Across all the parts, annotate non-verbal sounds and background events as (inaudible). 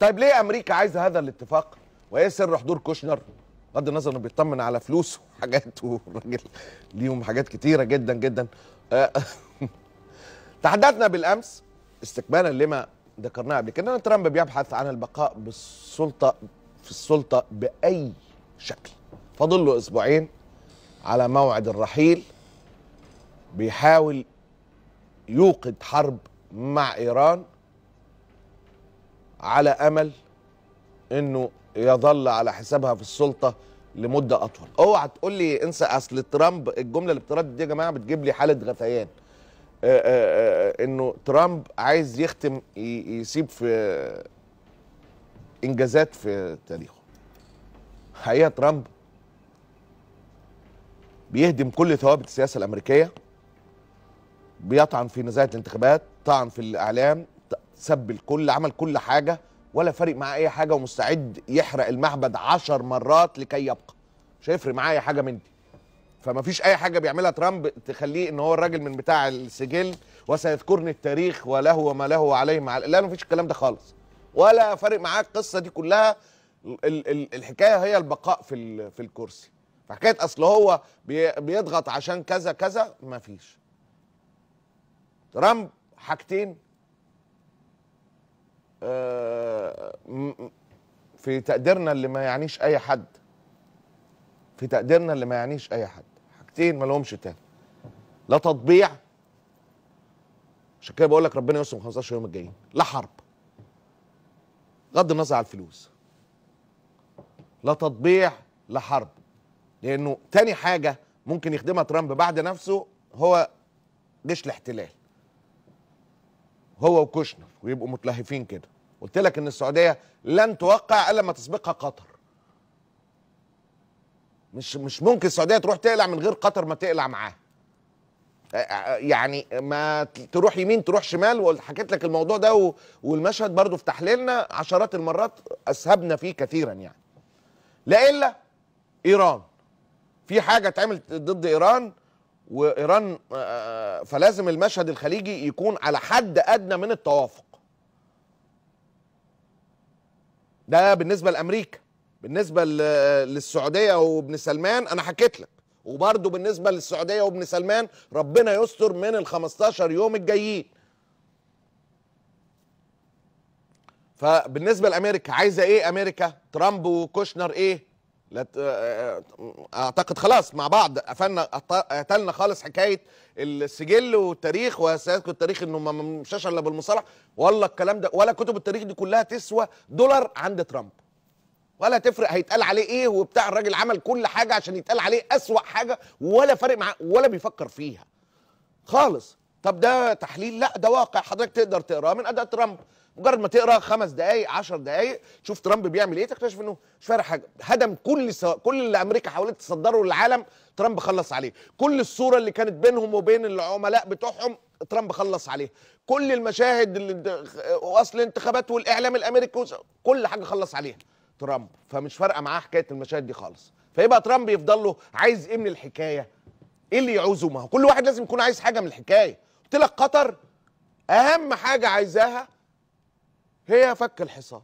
طيب ليه امريكا عايزه هذا الاتفاق وايه سر حضور كوشنر بغض النظر انه بيطمن على فلوسه وحاجات (laughs) والراجل ليهم حاجات كتيره جدا جدا آه، (laughs) تحدثنا بالامس استكمالا لما ذكرناه قبل كده ان ترامب بيبحث عن البقاء بالسلطه في السلطه باي شكل فاضل له اسبوعين على موعد الرحيل بيحاول يوقد حرب مع ايران على امل انه يظل على حسابها في السلطه لمده اطول اوعى تقول لي انسى اصل ترامب الجمله اللي بتردد دي يا جماعه بتجيب لي حاله غثيان آه، آه، آه، انه ترامب عايز يختم يسيب في انجازات في تاريخه حقيقه ترامب بيهدم كل ثوابت السياسه الامريكيه بيطعن في نزاهه الانتخابات طعن في الاعلام سب الكل عمل كل حاجه ولا فارق معاه اي حاجه ومستعد يحرق المعبد عشر مرات لكي يبقى مش هيفرق معاه اي حاجه من دي فما فيش اي حاجه بيعملها ترامب تخليه ان هو الراجل من بتاع السجل وسيذكرني التاريخ وله وما له عليه مع لا مفيش الكلام ده خالص ولا فارق معاه القصه دي كلها ال ال الحكايه هي البقاء في في الكرسي فحكايه اصل هو بيضغط عشان كذا كذا مفيش ترامب حاجتين آه، في تقديرنا اللي ما يعنيش اي حد في تقديرنا اللي ما يعنيش اي حد حاجتين ما لهمش تاني لا تطبيع عشان كده بقول لك ربنا يسلم 15 يوم الجايين لا حرب غض النظر على الفلوس لا تطبيع لا حرب لانه تاني حاجه ممكن يخدمها ترامب بعد نفسه هو جيش الاحتلال هو وكوشنر ويبقوا متلهفين كده قلت لك ان السعوديه لن توقع الا ما تسبقها قطر مش مش ممكن السعوديه تروح تقلع من غير قطر ما تقلع معاها يعني ما تروح يمين تروح شمال وحكيت لك الموضوع ده والمشهد برضو في تحليلنا عشرات المرات اسهبنا فيه كثيرا يعني لا الا ايران في حاجه اتعملت ضد ايران وايران آه، آه، فلازم المشهد الخليجي يكون على حد ادنى من التوافق ده بالنسبه لامريكا بالنسبه للسعوديه وابن سلمان انا حكيت لك وبرضه بالنسبه للسعوديه وابن سلمان ربنا يستر من ال 15 يوم الجايين فبالنسبه لامريكا عايزه ايه امريكا ترامب وكوشنر ايه اعتقد خلاص مع بعض قفلنا قتلنا خالص حكايه السجل والتاريخ وسيذكر التاريخ انه ما مشاش الا بالمصالح والله الكلام ده ولا كتب التاريخ دي كلها تسوى دولار عند ترامب ولا تفرق هيتقال عليه ايه وبتاع الراجل عمل كل حاجه عشان يتقال عليه اسوأ حاجه ولا فارق معاه ولا بيفكر فيها خالص طب ده تحليل لا ده واقع حضرتك تقدر تقراه من اداء ترامب مجرد ما تقرا خمس دقائق 10 دقائق تشوف ترامب بيعمل ايه تكتشف انه مش فارق حاجه هدم كل سو... كل اللي امريكا حاولت تصدره للعالم ترامب خلص عليه كل الصوره اللي كانت بينهم وبين العملاء بتوعهم ترامب خلص عليها كل المشاهد اللي واصل الانتخابات والاعلام الامريكي كل حاجه خلص عليها ترامب فمش فارقه معاه حكايه المشاهد دي خالص فيبقى ترامب يفضل له عايز ايه من الحكايه ايه اللي يعوزه ما هو كل واحد لازم يكون عايز حاجه من الحكايه قلت لك قطر اهم حاجه عايزاها هي فك الحصار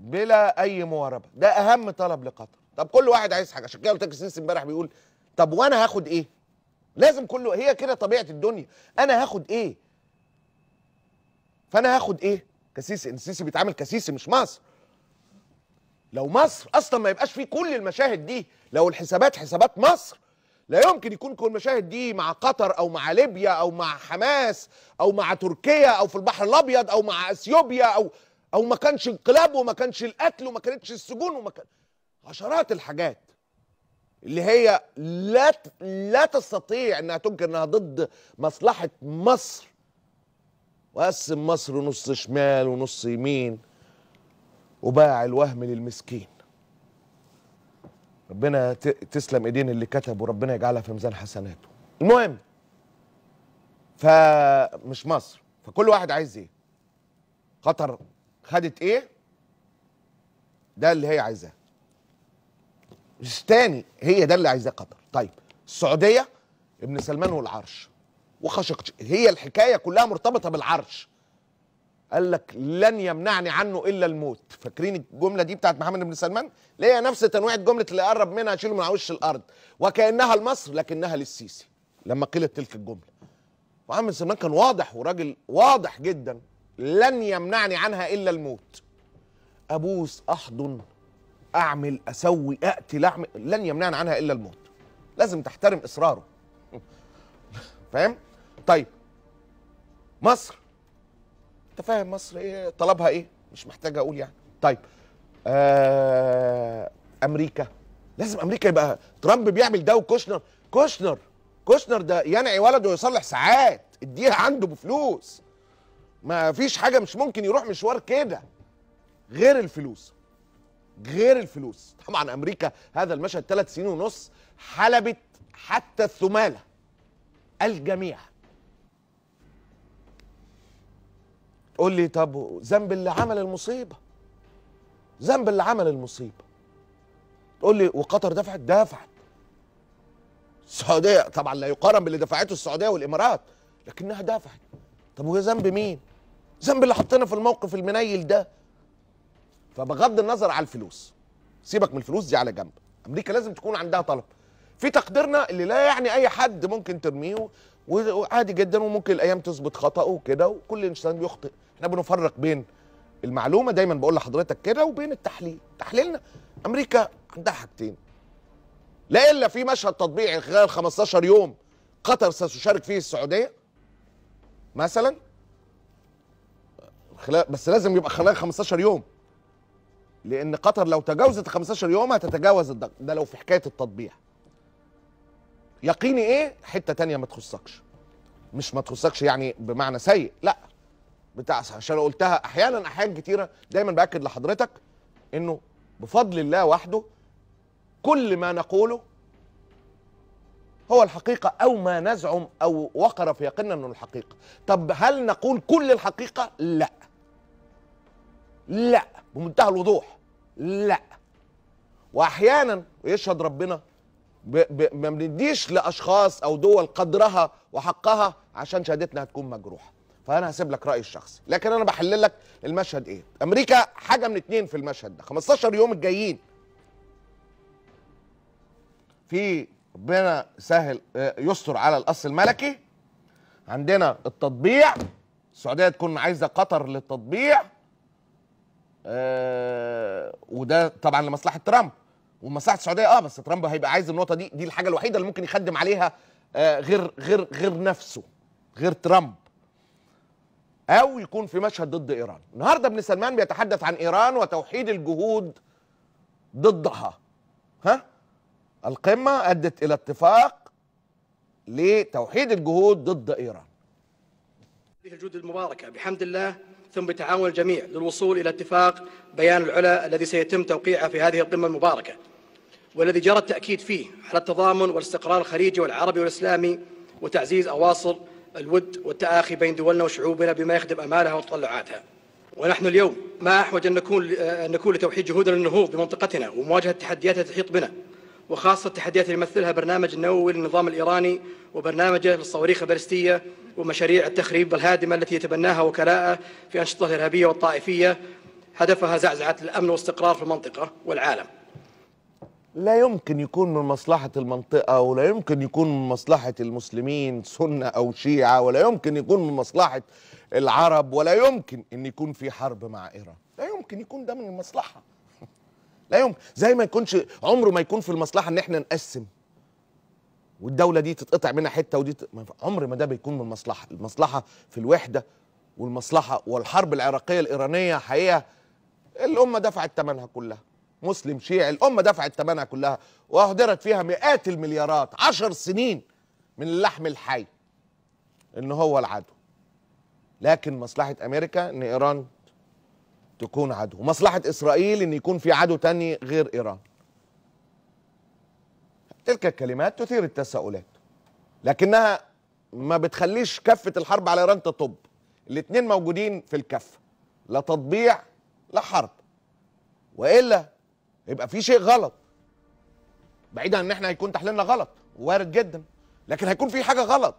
بلا اي مواربه ده اهم طلب لقطر طب كل واحد عايز حاجه عشان كده قلت لك السيسي امبارح بيقول طب وانا هاخد ايه لازم كله هي كده طبيعه الدنيا انا هاخد ايه فانا هاخد ايه كسيسي السيسي بيتعامل كسيسي مش مصر لو مصر اصلا ما يبقاش فيه كل المشاهد دي لو الحسابات حسابات مصر لا يمكن يكون كل المشاهد دي مع قطر او مع ليبيا او مع حماس او مع تركيا او في البحر الابيض او مع اثيوبيا او او ما كانش انقلاب وما كانش القتل وما كانتش السجون وما كان عشرات الحاجات اللي هي لا لا تستطيع انها تنكر انها ضد مصلحه مصر وقسم مصر نص شمال ونص يمين وباع الوهم للمسكين ربنا تسلم ايدين اللي كتب وربنا يجعلها في ميزان حسناته المهم فمش مصر فكل واحد عايز ايه قطر خدت ايه ده اللي هي عايزاه مش تاني هي ده اللي عايزاه قطر طيب السعوديه ابن سلمان والعرش وخشقش هي الحكايه كلها مرتبطه بالعرش قال لك لن يمنعني عنه الا الموت فاكرين الجمله دي بتاعت محمد بن سلمان اللي هي نفس تنويع جمله اللي قرب منها اشيله من على وش الارض وكانها لمصر لكنها للسيسي لما قيلت تلك الجمله محمد بن سلمان كان واضح وراجل واضح جدا لن يمنعني عنها الا الموت ابوس احضن اعمل اسوي اقتل اعمل لن يمنعني عنها الا الموت لازم تحترم اصراره (laughs) فاهم طيب مصر انت فاهم مصر ايه طلبها ايه مش محتاج اقول يعني طيب آه امريكا لازم امريكا يبقى ترامب بيعمل ده وكوشنر كوشنر كوشنر ده ينعي ولده ويصلح ساعات اديها عنده بفلوس ما فيش حاجه مش ممكن يروح مشوار كده غير الفلوس غير الفلوس طبعا امريكا هذا المشهد ثلاث سنين ونص حلبت حتى الثماله الجميع قول لي طب ذنب اللي عمل المصيبه ذنب اللي عمل المصيبه تقول لي وقطر دفعت دفعت السعوديه طبعا لا يقارن باللي دفعته السعوديه والامارات لكنها دفعت طب وهي ذنب مين ذنب اللي حطينا في الموقف المنيل ده فبغض النظر على الفلوس سيبك من الفلوس دي على جنب امريكا لازم تكون عندها طلب في تقديرنا اللي لا يعني اي حد ممكن ترميه وعادي جدا وممكن الايام تثبت خطاه وكده وكل انسان بيخطئ احنا بنفرق بين المعلومه دايما بقول لحضرتك كده وبين التحليل تحليلنا امريكا عندها حاجتين لا الا في مشهد تطبيعي خلال 15 يوم قطر ستشارك فيه السعوديه مثلا خلال بس لازم يبقى خلال 15 يوم لان قطر لو تجاوزت 15 يوم هتتجاوز الضغط ده لو في حكايه التطبيع يقيني ايه حته تانية ما تخصكش مش ما تخصكش يعني بمعنى سيء لا بتاع عشان قلتها احيانا احيان كتيره دايما باكد لحضرتك انه بفضل الله وحده كل ما نقوله هو الحقيقة أو ما نزعم أو وقر في يقيننا أنه الحقيقة طب هل نقول كل الحقيقة؟ لا لا بمنتهى الوضوح لا وأحيانا ويشهد ربنا ما بنديش لأشخاص أو دول قدرها وحقها عشان شهادتنا هتكون مجروحة فانا هسيب لك رايي الشخصي لكن انا بحلل لك المشهد ايه امريكا حاجه من اتنين في المشهد ده 15 يوم الجايين في ربنا سهل آه، يستر على الاصل الملكي عندنا التطبيع السعوديه تكون عايزه قطر للتطبيع آه وده طبعا لمصلحه ترامب ومصلحه السعوديه اه بس ترامب هيبقى عايز النقطه دي دي الحاجه الوحيده اللي ممكن يخدم عليها آه غير غير غير نفسه غير ترامب او يكون في مشهد ضد ايران النهارده ابن سلمان بيتحدث عن ايران وتوحيد الجهود ضدها ها القمه ادت الى اتفاق لتوحيد الجهود ضد ايران هذه الجهود المباركه بحمد الله ثم بتعاون الجميع للوصول الى اتفاق بيان العلا الذي سيتم توقيعه في هذه القمه المباركه والذي جرى التاكيد فيه على التضامن والاستقرار الخليجي والعربي والاسلامي وتعزيز اواصر الود والتآخي بين دولنا وشعوبنا بما يخدم آمالها وتطلعاتها ونحن اليوم ما أحوج أن نكون, أن نكون لتوحيد جهودنا للنهوض بمنطقتنا ومواجهة التحديات التي تحيط بنا وخاصة التحديات اللي يمثلها برنامج النووي للنظام الإيراني وبرنامجه للصواريخ البالستية ومشاريع التخريب الهادمة التي يتبناها وكلاءه في أنشطة الإرهابية والطائفية هدفها زعزعة الأمن والاستقرار في المنطقة والعالم لا يمكن يكون من مصلحة المنطقة ولا يمكن يكون من مصلحة المسلمين سنة أو شيعة ولا يمكن يكون من مصلحة العرب ولا يمكن أن يكون في حرب مع إيران لا يمكن يكون ده من المصلحة (laughs) لا يمكن زي ما يكونش عمره ما يكون في المصلحة أن احنا نقسم والدولة دي تتقطع منها حتة ودي عمر ما ده بيكون من المصلحة المصلحة في الوحدة والمصلحة والحرب العراقية الإيرانية حقيقة الأمة دفعت ثمنها كلها مسلم شيعي الامه دفعت ثمنها كلها واهدرت فيها مئات المليارات عشر سنين من اللحم الحي ان هو العدو لكن مصلحه امريكا ان ايران تكون عدو مصلحة اسرائيل ان يكون في عدو تاني غير ايران تلك الكلمات تثير التساؤلات لكنها ما بتخليش كفه الحرب على ايران تطب الاتنين موجودين في الكفه لا تطبيع لا حرب والا يبقى في شيء غلط بعيدا ان احنا هيكون تحليلنا غلط وارد جدا لكن هيكون في حاجه غلط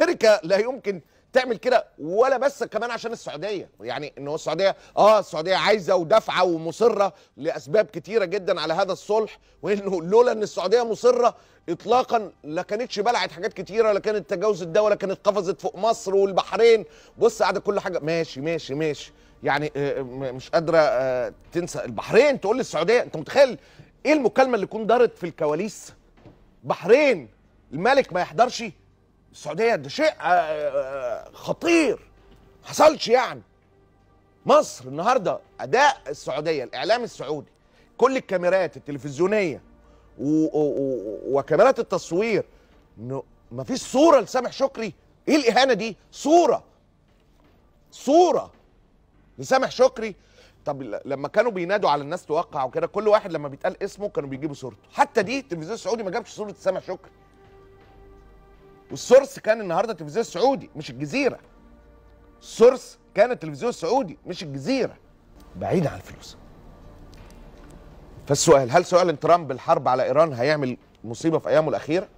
امريكا لا يمكن تعمل كده ولا بس كمان عشان السعوديه يعني ان هو السعوديه اه السعوديه عايزه ودافعه ومصره لاسباب كتيره جدا على هذا الصلح وانه لولا ان السعوديه مصره اطلاقا لا كانتش بلعت حاجات كتيره لا كانت تجاوزت ده ولا كانت قفزت فوق مصر والبحرين بص قاعده كل حاجه ماشي ماشي ماشي يعني آه، مش قادره آه، تنسى البحرين تقول للسعوديه انت متخيل ايه المكالمه اللي تكون دارت في الكواليس بحرين الملك ما يحضرش السعوديه ده شيء آه، خطير حصلش يعني مصر النهارده اداء السعوديه الاعلام السعودي كل الكاميرات التلفزيونيه وكاميرات التصوير ما فيش صوره لسامح شكري ايه الاهانه دي صوره صوره لسامح شكري طب لما كانوا بينادوا على الناس توقع وكده كل واحد لما بيتقال اسمه كانوا بيجيبوا صورته حتى دي التلفزيون السعودي ما جابش صوره سامح شكري والسورس كان النهارده التلفزيون السعودي مش الجزيره السورس كان التلفزيون السعودي مش الجزيره بعيد عن الفلوس فالسؤال هل سؤال ترامب الحرب على ايران هيعمل مصيبه في ايامه الاخيره